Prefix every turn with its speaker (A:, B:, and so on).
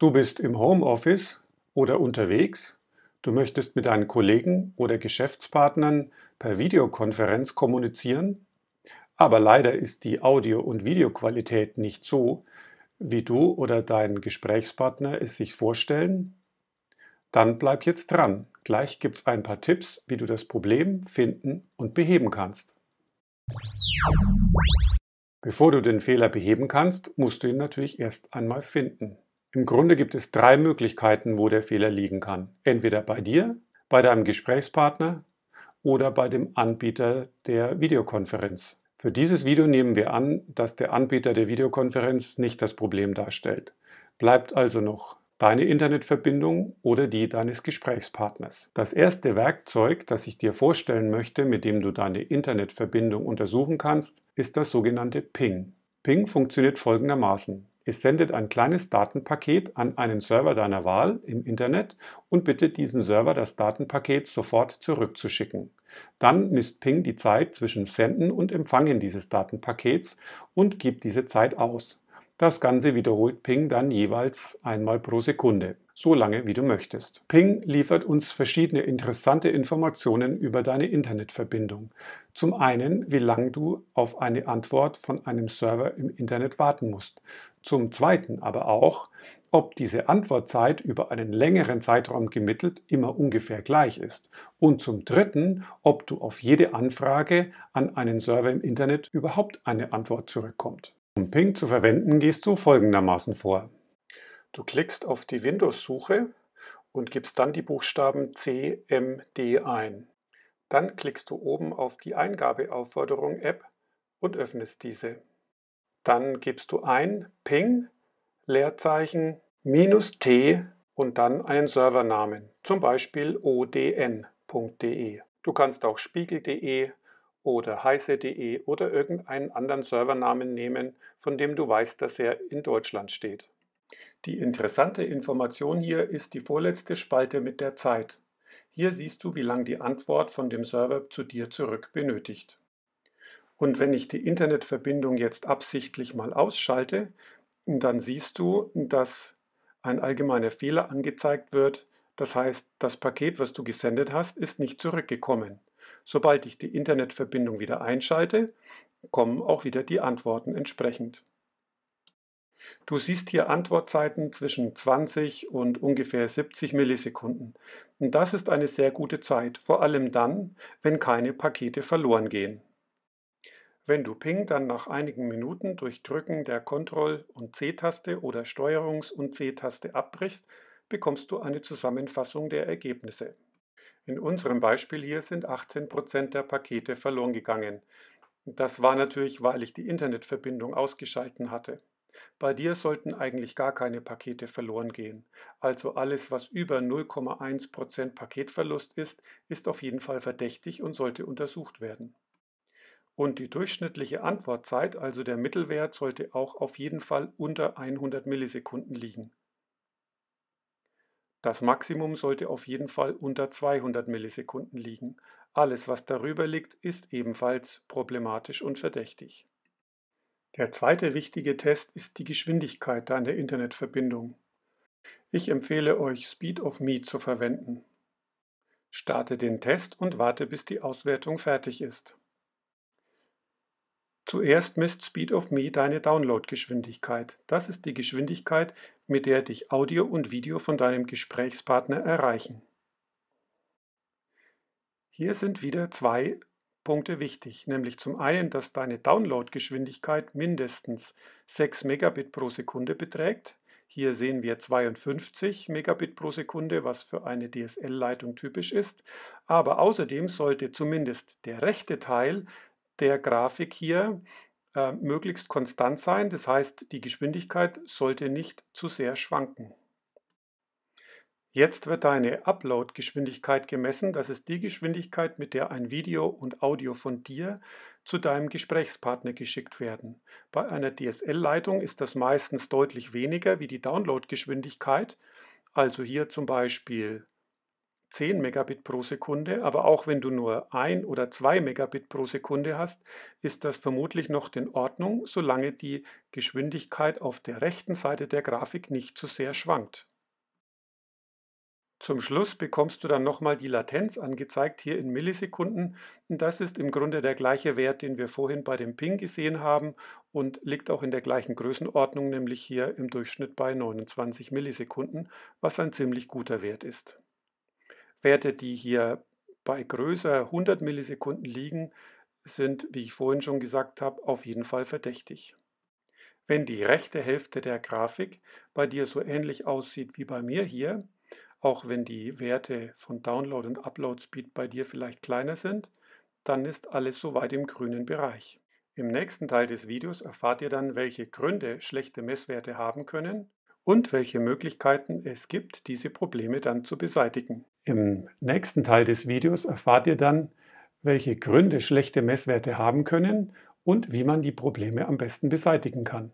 A: Du bist im Homeoffice oder unterwegs. Du möchtest mit deinen Kollegen oder Geschäftspartnern per Videokonferenz kommunizieren. Aber leider ist die Audio- und Videoqualität nicht so, wie du oder dein Gesprächspartner es sich vorstellen. Dann bleib jetzt dran. Gleich gibt es ein paar Tipps, wie du das Problem finden und beheben kannst. Bevor du den Fehler beheben kannst, musst du ihn natürlich erst einmal finden. Im Grunde gibt es drei Möglichkeiten, wo der Fehler liegen kann. Entweder bei dir, bei deinem Gesprächspartner oder bei dem Anbieter der Videokonferenz. Für dieses Video nehmen wir an, dass der Anbieter der Videokonferenz nicht das Problem darstellt. Bleibt also noch deine Internetverbindung oder die deines Gesprächspartners. Das erste Werkzeug, das ich dir vorstellen möchte, mit dem du deine Internetverbindung untersuchen kannst, ist das sogenannte Ping. Ping funktioniert folgendermaßen. Es sendet ein kleines Datenpaket an einen Server deiner Wahl im Internet und bittet diesen Server, das Datenpaket sofort zurückzuschicken. Dann misst Ping die Zeit zwischen Senden und Empfangen dieses Datenpakets und gibt diese Zeit aus. Das Ganze wiederholt Ping dann jeweils einmal pro Sekunde, so lange wie du möchtest. Ping liefert uns verschiedene interessante Informationen über deine Internetverbindung. Zum einen, wie lange du auf eine Antwort von einem Server im Internet warten musst. Zum Zweiten aber auch, ob diese Antwortzeit über einen längeren Zeitraum gemittelt immer ungefähr gleich ist. Und zum Dritten, ob du auf jede Anfrage an einen Server im Internet überhaupt eine Antwort zurückkommt. Um Ping zu verwenden, gehst du folgendermaßen vor. Du klickst auf die Windows-Suche und gibst dann die Buchstaben CMD ein. Dann klickst du oben auf die Eingabeaufforderung App und öffnest diese. Dann gibst du ein ping Leerzeichen minus t und dann einen Servernamen, zum Beispiel odn.de. Du kannst auch spiegel.de oder heise.de e oder irgendeinen anderen Servernamen nehmen, von dem du weißt, dass er in Deutschland steht. Die interessante Information hier ist die vorletzte Spalte mit der Zeit. Hier siehst du, wie lange die Antwort von dem Server zu dir zurück benötigt. Und wenn ich die Internetverbindung jetzt absichtlich mal ausschalte, dann siehst du, dass ein allgemeiner Fehler angezeigt wird. Das heißt, das Paket, was du gesendet hast, ist nicht zurückgekommen. Sobald ich die Internetverbindung wieder einschalte, kommen auch wieder die Antworten entsprechend. Du siehst hier Antwortzeiten zwischen 20 und ungefähr 70 Millisekunden. Und das ist eine sehr gute Zeit, vor allem dann, wenn keine Pakete verloren gehen. Wenn du Ping dann nach einigen Minuten durch Drücken der Ctrl- und C-Taste oder Steuerungs- und C-Taste abbrichst, bekommst du eine Zusammenfassung der Ergebnisse. In unserem Beispiel hier sind 18% der Pakete verloren gegangen. Das war natürlich, weil ich die Internetverbindung ausgeschalten hatte. Bei dir sollten eigentlich gar keine Pakete verloren gehen. Also alles, was über 0,1% Paketverlust ist, ist auf jeden Fall verdächtig und sollte untersucht werden. Und die durchschnittliche Antwortzeit, also der Mittelwert, sollte auch auf jeden Fall unter 100 Millisekunden liegen. Das Maximum sollte auf jeden Fall unter 200 Millisekunden liegen. Alles, was darüber liegt, ist ebenfalls problematisch und verdächtig. Der zweite wichtige Test ist die Geschwindigkeit deiner Internetverbindung. Ich empfehle euch Speed of Me zu verwenden. Starte den Test und warte, bis die Auswertung fertig ist. Zuerst misst Speed of Me deine Downloadgeschwindigkeit. Das ist die Geschwindigkeit, mit der dich Audio und Video von deinem Gesprächspartner erreichen. Hier sind wieder zwei Punkte wichtig, nämlich zum einen, dass deine Downloadgeschwindigkeit mindestens 6 Megabit pro Sekunde beträgt. Hier sehen wir 52 Megabit pro Sekunde, was für eine DSL-Leitung typisch ist. Aber außerdem sollte zumindest der rechte Teil der Grafik hier äh, möglichst konstant sein. Das heißt, die Geschwindigkeit sollte nicht zu sehr schwanken. Jetzt wird deine Upload-Geschwindigkeit gemessen. Das ist die Geschwindigkeit, mit der ein Video und Audio von dir zu deinem Gesprächspartner geschickt werden. Bei einer DSL-Leitung ist das meistens deutlich weniger wie die Download-Geschwindigkeit. Also hier zum Beispiel 10 Megabit pro Sekunde, aber auch wenn du nur 1 oder 2 Megabit pro Sekunde hast, ist das vermutlich noch in Ordnung, solange die Geschwindigkeit auf der rechten Seite der Grafik nicht zu sehr schwankt. Zum Schluss bekommst du dann nochmal die Latenz angezeigt hier in Millisekunden. Das ist im Grunde der gleiche Wert, den wir vorhin bei dem Ping gesehen haben und liegt auch in der gleichen Größenordnung, nämlich hier im Durchschnitt bei 29 Millisekunden, was ein ziemlich guter Wert ist. Werte, die hier bei größer 100 Millisekunden liegen, sind, wie ich vorhin schon gesagt habe, auf jeden Fall verdächtig. Wenn die rechte Hälfte der Grafik bei dir so ähnlich aussieht wie bei mir hier, auch wenn die Werte von Download und Upload Speed bei dir vielleicht kleiner sind, dann ist alles soweit im grünen Bereich. Im nächsten Teil des Videos erfahrt ihr dann, welche Gründe schlechte Messwerte haben können und welche Möglichkeiten es gibt, diese Probleme dann zu beseitigen. Im nächsten Teil des Videos erfahrt ihr dann, welche Gründe schlechte Messwerte haben können und wie man die Probleme am besten beseitigen kann.